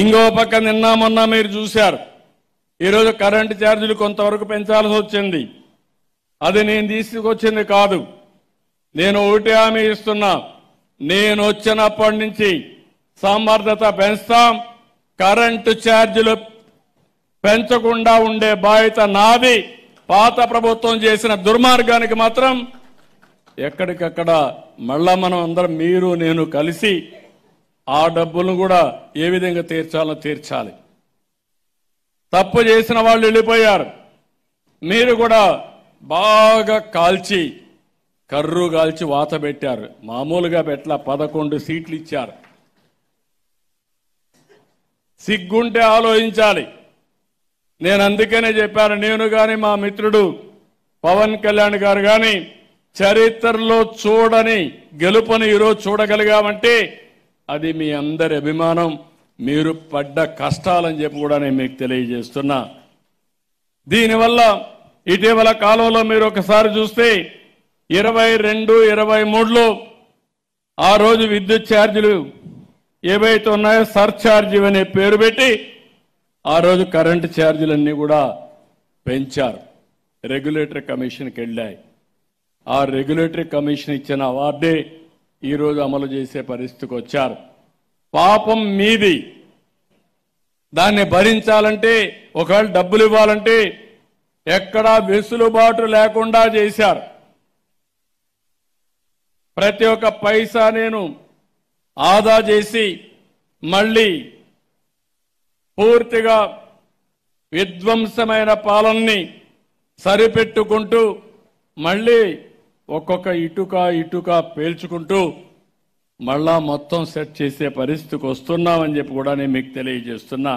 ఇంకో పక్క నిన్న మొన్న మీరు చూశారు ఈరోజు కరెంటు ఛార్జీలు కొంతవరకు పెంచాల్సి వచ్చింది అది నేను తీసుకొచ్చింది కాదు నేను ఒకటి హామీ ఇస్తున్నా నేను వచ్చినప్పటి నుంచి సమర్థత పెంచుతాం కరెంటు ఛార్జీలు పెంచకుండా ఉండే బాధ్యత నాది పాత ప్రభుత్వం చేసిన దుర్మార్గానికి మాత్రం ఎక్కడికక్కడ మళ్ళా మనం అందరం మీరు నేను కలిసి ఆ డబ్బులను కూడా ఏ విధంగా తీర్చాలో తీర్చాలి తప్పు చేసిన వాళ్ళు వెళ్ళిపోయారు మీరు కూడా బాగా కాల్చి కర్రు కాల్చి వాత పెట్టారు మామూలుగా పెట్ల పదకొండు సీట్లు ఇచ్చారు సిగ్గుంటే ఆలోచించాలి నేను అందుకనే చెప్పాను నేను కానీ మా మిత్రుడు పవన్ కళ్యాణ్ గారు కానీ చరిత్రలో చూడని గెలుపుని ఈరోజు చూడగలిగామంటే అది మీ అందరి అభిమానం మీరు పడ్డ కష్టాలని చెప్పి కూడా నేను మీకు తెలియజేస్తున్నా దీనివల్ల ఇటీవల కాలంలో మీరు ఒకసారి చూస్తే ఇరవై రెండు ఇరవై మూడులో ఆ రోజు విద్యుత్ ఛార్జీలు ఏవైతే ఉన్నాయో ఛార్జీ అనే పేరు పెట్టి ఆ రోజు కరెంటు ఛార్జీలన్నీ కూడా పెంచారు రెగ్యులేటరీ కమిషన్కి వెళ్ళాయి ఆ రెగ్యులేటరీ కమిషన్ ఇచ్చిన అవార్డే ఈరోజు అమలు చేసే పరిస్థితికి వచ్చారు పాపం మీది దాన్ని భరించాలంటే ఒకవేళ డబ్బులు ఇవ్వాలంటే ఎక్కడా వెసులుబాటు లేకుండా చేశారు ప్రతి ఒక్క పైసా నేను ఆదా చేసి మళ్ళీ పూర్తిగా విధ్వంసమైన పాలనని సరిపెట్టుకుంటూ మళ్ళీ ఒక్కొక్క ఇటుక ఇటుక పేల్చుకుంటూ మళ్ళా మొత్తం సెట్ చేసే పరిస్థితికి వస్తున్నామని చెప్పి కూడా నేను మీకు తెలియజేస్తున్నా